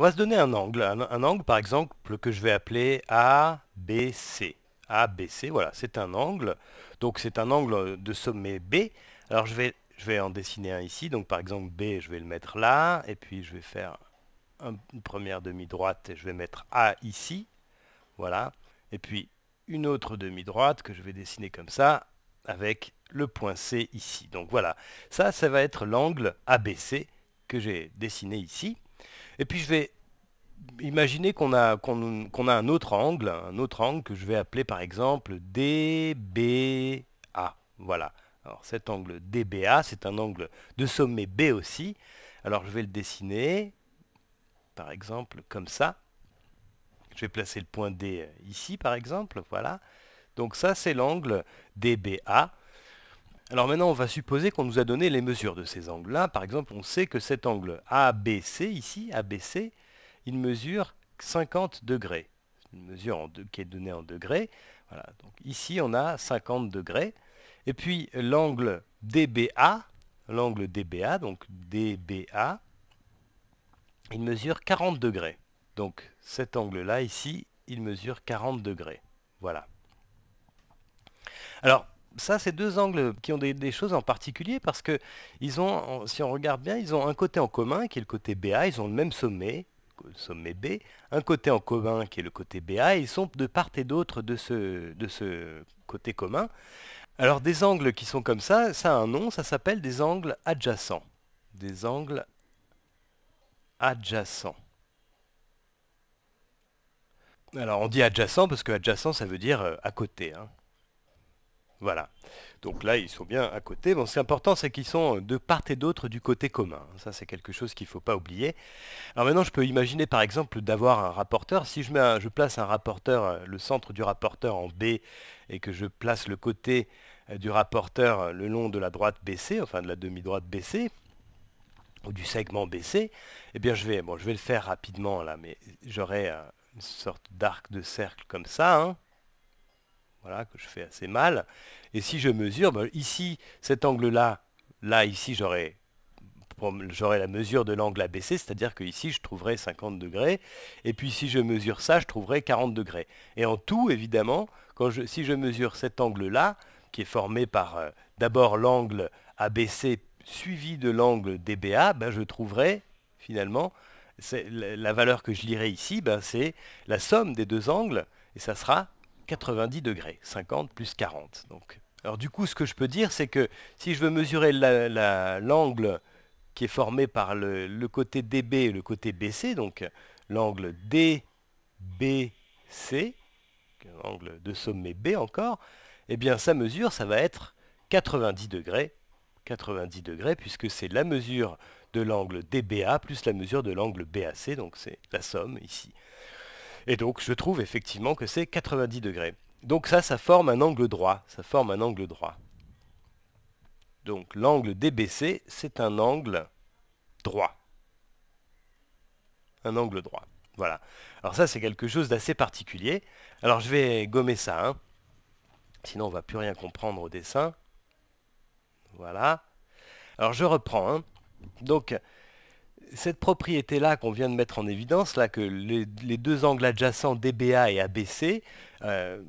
On va se donner un angle, un, angle par exemple que je vais appeler ABC. ABC, voilà, c'est un angle. Donc c'est un angle de sommet B. Alors je vais, je vais en dessiner un ici. Donc par exemple B, je vais le mettre là. Et puis je vais faire une première demi-droite et je vais mettre A ici. Voilà. Et puis une autre demi-droite que je vais dessiner comme ça avec le point C ici. Donc voilà, ça, ça va être l'angle ABC que j'ai dessiné ici. Et puis je vais imaginer qu'on a, qu'on, a un autre angle, un autre angle que je vais appeler par exemple DBA. Voilà. Alors cet angle DBA, c'est un angle de sommet B aussi. Alors je vais le dessiner, par exemple, comme ça. Je vais placer le point D ici, par exemple, voilà. Donc ça, c'est l'angle DBA. Alors maintenant, on va supposer qu'on nous a donné les mesures de ces angles-là. Par exemple, on sait que cet angle ABC, ici, ABC, il mesure 50 degrés. une mesure qui est donnée en degrés. Voilà. Donc ici, on a 50 degrés. Et puis l'angle DBA, l'angle DBA, donc DBA, il mesure 40 degrés. Donc cet angle-là, ici, il mesure 40 degrés. Voilà. Alors, ça, c'est deux angles qui ont des, choses en particulier parce que ils ont, si on regarde bien, ils ont un côté en commun qui est le côté BA. Ils ont le même sommet, le sommet B, un côté en commun qui est le côté BA. ils sont de part et d'autre de ce, de ce côté commun. Alors des angles qui sont comme ça, ça a un nom, ça s'appelle des angles adjacents. Des angles adjacents. Alors on dit adjacent parce que adjacent ça veut dire euh, à côté. Hein. Voilà. Donc là, ils sont bien à côté. Bon, ce qui est important, c'est qu'ils sont de part et d'autre du côté commun. Ça, c'est quelque chose qu'il ne faut pas oublier. Alors maintenant, je peux imaginer, par exemple, d'avoir un rapporteur. Si je, mets je place un rapporteur, euh, le centre du rapporteur en B, et que je place le côté euh, du rapporteur euh, le long de la droite BC, enfin de la demi-droite BC, ou du segment BC, eh bien, je vais, je vais le faire rapidement, là, mais j'aurai une sorte d'arc de cercle comme ça, hein voilà, que je fais assez mal. Et si je mesure, ben, ici, cet angle-là, là, ici, j'aurai j'aurai la mesure de l'angle abaissé, c'est-à-dire que ici je trouverai 50 degrés, et puis si je mesure ça, je trouverai 40 degrés. Et en tout, évidemment, quand je, si je mesure cet angle-là, qui est formé par euh, d'abord l'angle ABC suivi de l'angle DBA, ben, je trouverai finalement la, la valeur que je lirai ici, ben, c'est la somme des deux angles, et ça sera 90 degrés, 50 plus 40. Donc. Alors du coup, ce que je peux dire, c'est que si je veux mesurer l'angle qui est formé par le, côté DB et le côté BC, donc l'angle DBC, l'angle de sommet B encore, eh bien sa mesure, ça va être 90 degrés, 90 degrés, puisque c'est la mesure de l'angle DBA plus la mesure de l'angle BAC, donc c'est la somme ici. Et donc je trouve effectivement que c'est 90 degrés. Donc ça, ça forme un angle droit. Ça forme un angle droit. Donc l'angle DBC, c'est un angle droit. Un angle droit. Voilà. Alors ça, c'est quelque chose d'assez particulier. Alors je vais gommer ça. Hein. Sinon, on ne va plus rien comprendre au dessin. Voilà. Alors je reprends. Hein. Donc cette propriété-là qu'on vient de mettre en évidence, là, que les, deux angles adjacents DBA et ABC, euh,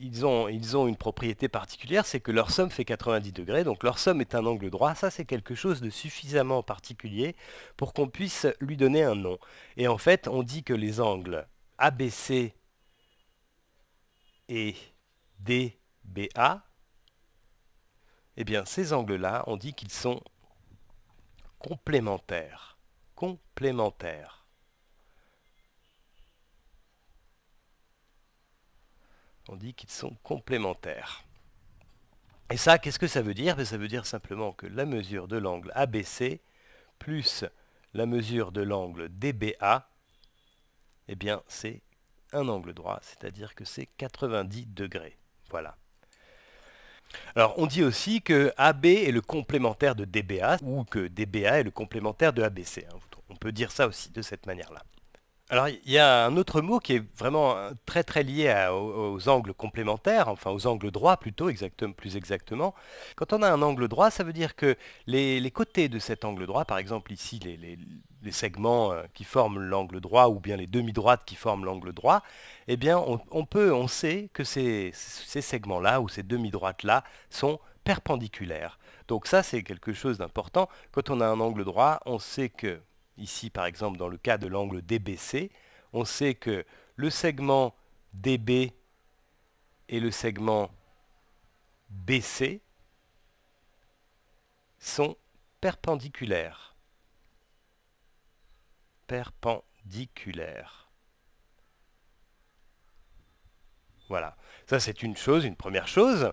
ils, ont, une propriété particulière, c'est que leur somme fait 90 degrés, donc leur somme est un angle droit. Ça, c'est quelque chose de suffisamment particulier pour qu'on puisse lui donner un nom. Et en fait, on dit que les angles ABC et DBA, eh bien, ces angles-là, on dit qu'ils sont complémentaires complémentaires On dit qu'ils sont complémentaires. Et ça, qu'est-ce que ça veut dire ben, Ça veut dire simplement que la mesure de l'angle ABC plus la mesure de l'angle DBA, eh bien, c'est un angle droit, c'est-à-dire que c'est 90 degrés. Voilà. Alors, on dit aussi que AB est le complémentaire de DBA ou que DBA est le complémentaire de ABC. Hein. On peut dire ça aussi de cette manière-là. Alors, il y a un autre mot qui est vraiment euh, très très lié aux, angles complémentaires, enfin aux angles droits plutôt, exactement, plus exactement. Quand on a un angle droit, ça veut dire que les, côtés de cet angle droit, par exemple ici les, segments euh, qui forment l'angle droit ou bien les demi-droites qui forment l'angle droit, eh bien on, peut, on sait que ces segments-là ou ces demi-droites-là sont perpendiculaires. Donc ça, c'est quelque chose d'important. Quand on a un angle droit, on sait que Ici, par exemple, dans le cas de l'angle DBC, on sait que le segment DB et le segment BC sont perpendiculaires. Perpendiculaires. Voilà. Ça, c'est une chose, une première chose.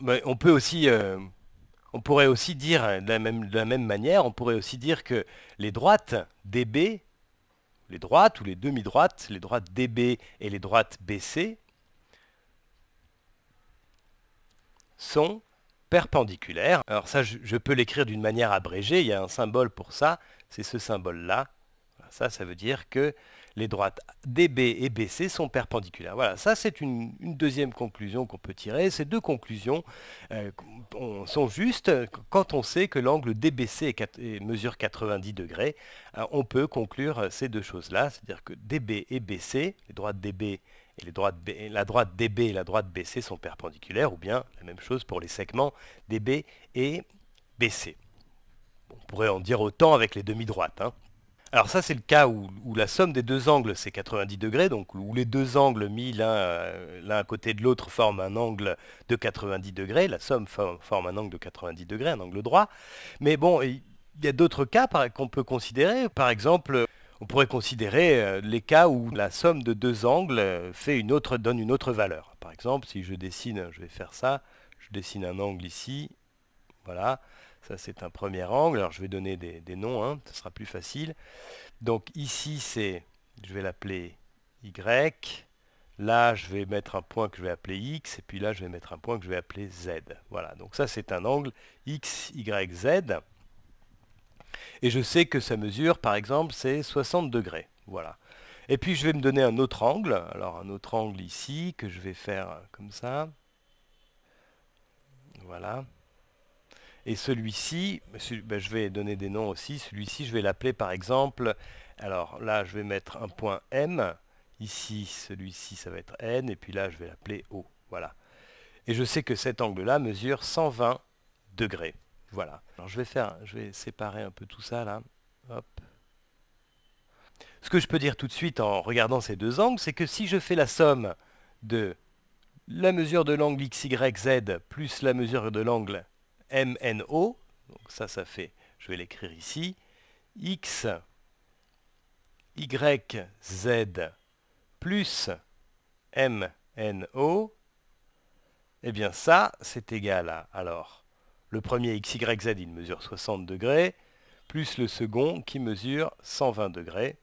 on peut aussi euh, on pourrait aussi dire, euh, de la, même, manière, on pourrait aussi dire que les droites DB, les droites ou les demi-droites, les droites DB et les droites BC, sont perpendiculaires. Alors ça, je peux l'écrire d'une manière abrégée, il y a un symbole pour ça, c'est ce symbole-là. Ça, ça veut dire que les droites DB et BC sont perpendiculaires. Voilà, ça c'est une, deuxième conclusion qu'on peut tirer. Ces deux conclusions euh, sont justes quand on sait que l'angle DBC mesure 90 degrés. Euh, on peut conclure euh, ces deux choses-là, c'est-à-dire que DB et BC, les droites DB et les droites la droite DB et la droite BC sont perpendiculaires, ou bien la même chose pour les segments DB et BC. On pourrait en dire autant avec les demi-droites. Hein. Alors ça, c'est le cas où, la somme des deux angles, c'est 90 degrés, donc où les deux angles mis euh, l'un à côté de l'autre forment un angle de 90 degrés. La somme forme, un angle de 90 degrés, un angle droit. Mais bon, il y a d'autres cas qu'on peut considérer. Par exemple, on pourrait considérer euh, les cas où la somme de deux angles euh, fait une autre, donne une autre valeur. Par exemple, si je dessine, je vais faire ça, je dessine un angle ici, voilà. Ça, c'est un premier angle. Alors, je vais donner des, noms, hein, ce sera plus facile. Donc, ici, c'est, je vais l'appeler Y. Là, je vais mettre un point que je vais appeler X. Et puis là, je vais mettre un point que je vais appeler Z. Voilà, donc ça, c'est un angle X, Y, Z. Et je sais que sa mesure, par exemple, c'est 60 degrés. Voilà. Et puis, je vais me donner un autre angle. Alors, un autre angle ici, que je vais faire comme ça. Voilà. Et celui-ci, ben, je vais donner des noms aussi, celui-ci je vais l'appeler par exemple, alors là je vais mettre un point M, ici celui-ci ça va être N, et puis là je vais l'appeler O, voilà. Et je sais que cet angle-là mesure 120 degrés, voilà. Alors je vais faire, je vais séparer un peu tout ça là, Ce que je peux dire tout de suite en regardant ces deux angles, c'est que si je fais la somme de la mesure de l'angle XYZ plus la mesure de l'angle MNO, donc ça, ça fait, je vais l'écrire ici, X, Y, Z, plus MNO, et eh bien ça, c'est égal à, alors, le premier X, Y, Z, il mesure 60 degrés, plus le second qui mesure 120 degrés,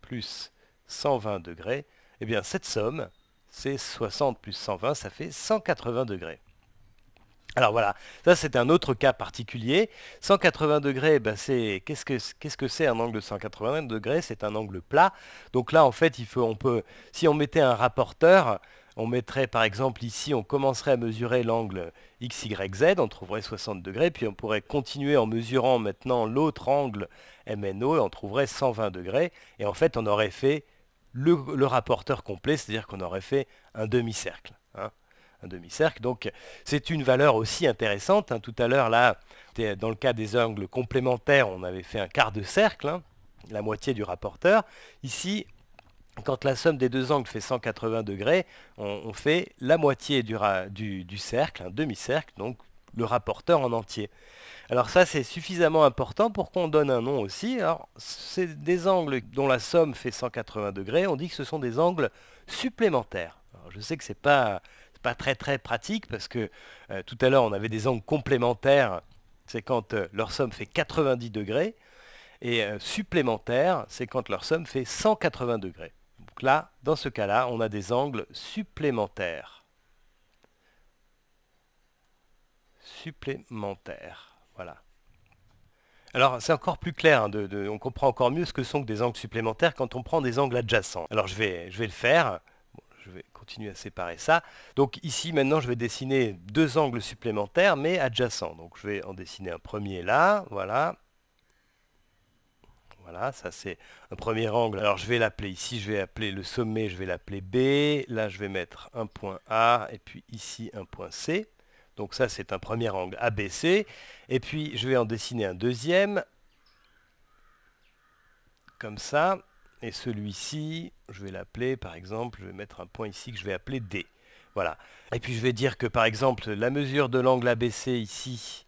plus 120 degrés, et eh bien cette somme, c'est 60 plus 120, ça fait 180 degrés. Alors voilà, ça c'est un autre cas particulier. 180 ben c'est qu'est-ce que c'est un angle de 180 degrés C'est un angle plat. Donc là en fait, on peut, si on mettait un rapporteur, on mettrait par exemple ici, on commencerait à mesurer l'angle XYZ, on trouverait 60 degrés, puis on pourrait continuer en mesurant maintenant l'autre angle MNO, et on trouverait 120 degrés, et en fait on aurait fait le, rapporteur complet, c'est-à-dire qu'on aurait fait un demi-cercle. Hein demi-cercle. Donc c'est une valeur aussi intéressante. Hein. Tout à l'heure, là, dans le cas des angles complémentaires, on avait fait un quart de cercle, hein, la moitié du rapporteur. Ici, quand la somme des deux angles fait 180 degrés, on, fait la moitié du, du, cercle, un demi-cercle, donc le rapporteur en entier. Alors ça, c'est suffisamment important pour qu'on donne un nom aussi. Alors, c'est des angles dont la somme fait 180 degrés. On dit que ce sont des angles supplémentaires. je sais que ce n'est pas pas très très pratique parce que euh, tout à l'heure on avait des angles complémentaires, c'est quand euh, leur somme fait 90 degrés, et euh, supplémentaires, c'est quand leur somme fait 180 degrés. Donc là, dans ce cas-là, on a des angles supplémentaires. Supplémentaires, voilà. Alors c'est encore plus clair, hein, de, on comprend encore mieux ce que sont que des angles supplémentaires quand on prend des angles adjacents. Alors je vais, je vais le faire je vais continuer à séparer ça. Donc ici, maintenant, je vais dessiner deux angles supplémentaires, mais adjacents. Donc je vais en dessiner un premier là, voilà. Voilà, ça c'est un premier angle. Alors je vais l'appeler ici, je vais appeler le sommet, je vais l'appeler B. Là, je vais mettre un point A, et puis ici un point C. Donc ça, c'est un premier angle ABC. Et puis, je vais en dessiner un deuxième, comme ça. Et celui-ci, je vais l'appeler, par exemple, je vais mettre un point ici que je vais appeler D. Voilà. Et puis je vais dire que, par exemple, la mesure de l'angle ABC ici,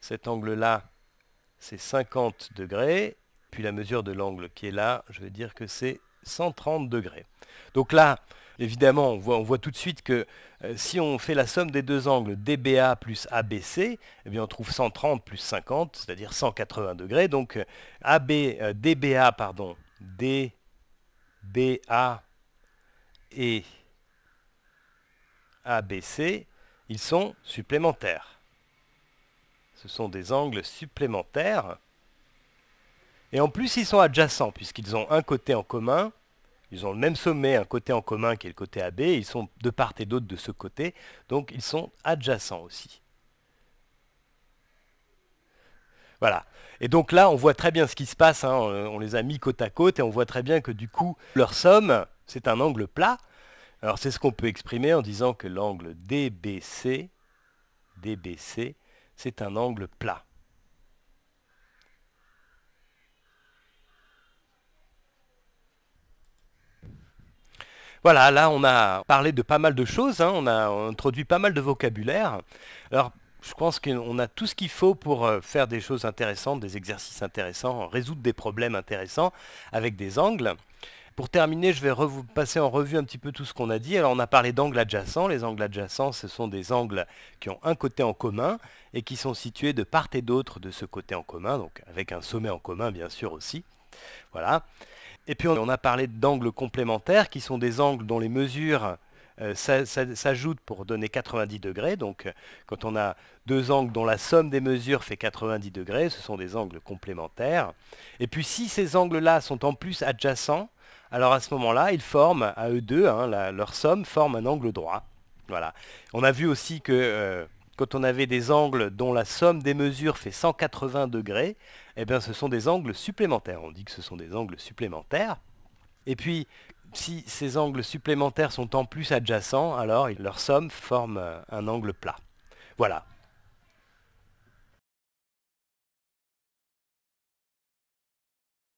cet angle-là, c'est 50 degrés. Puis la mesure de l'angle qui est là, je vais dire que c'est 130 degrés. Donc là, évidemment, on voit, tout de suite que euh, si on fait la somme des deux angles DBA plus ABC, eh bien on trouve 130 plus 50, c'est-à-dire 180 degrés. Donc AB, euh, DBA, pardon, D BA et ABC, ils sont supplémentaires. Ce sont des angles supplémentaires. Et en plus, ils sont adjacents, puisqu'ils ont un côté en commun. Ils ont le même sommet, un côté en commun qui est le côté AB. Ils sont de part et d'autre de ce côté. Donc, ils sont adjacents aussi. Voilà. Et donc là, on voit très bien ce qui se passe. Hein. Euh, on, les a mis côte à côte et on voit très bien que du coup, leur somme, c'est un angle plat. Alors c'est ce qu'on peut exprimer en disant que l'angle DBC, DBC, c'est un angle plat. Voilà, là on a parlé de pas mal de choses, hein. on a introduit pas mal de vocabulaire. Alors je pense qu'on a tout ce qu'il faut pour euh, faire des choses intéressantes, des exercices intéressants, résoudre des problèmes intéressants avec des angles. Pour terminer, je vais passer en revue un petit peu tout ce qu'on a dit. Alors on a parlé d'angles adjacents. Les angles adjacents, ce sont des angles qui ont un côté en commun et qui sont situés de part et d'autre de ce côté en commun, donc avec un sommet en commun bien sûr aussi. Voilà. Et puis on a parlé d'angles complémentaires qui sont des angles dont les mesures euh, ça s'ajoute pour donner 90 degrés. Donc euh, quand on a deux angles dont la somme des mesures fait 90 degrés, ce sont des angles complémentaires. Et puis si ces angles-là sont en plus adjacents, alors à ce moment-là, ils forment, à eux deux, hein, leur somme forme un angle droit. Voilà. On a vu aussi que euh, quand on avait des angles dont la somme des mesures fait 180 degrés, eh bien ce sont des angles supplémentaires. On dit que ce sont des angles supplémentaires. Et puis, si ces angles supplémentaires sont en plus adjacents, alors leur somme forme euh, un angle plat. Voilà,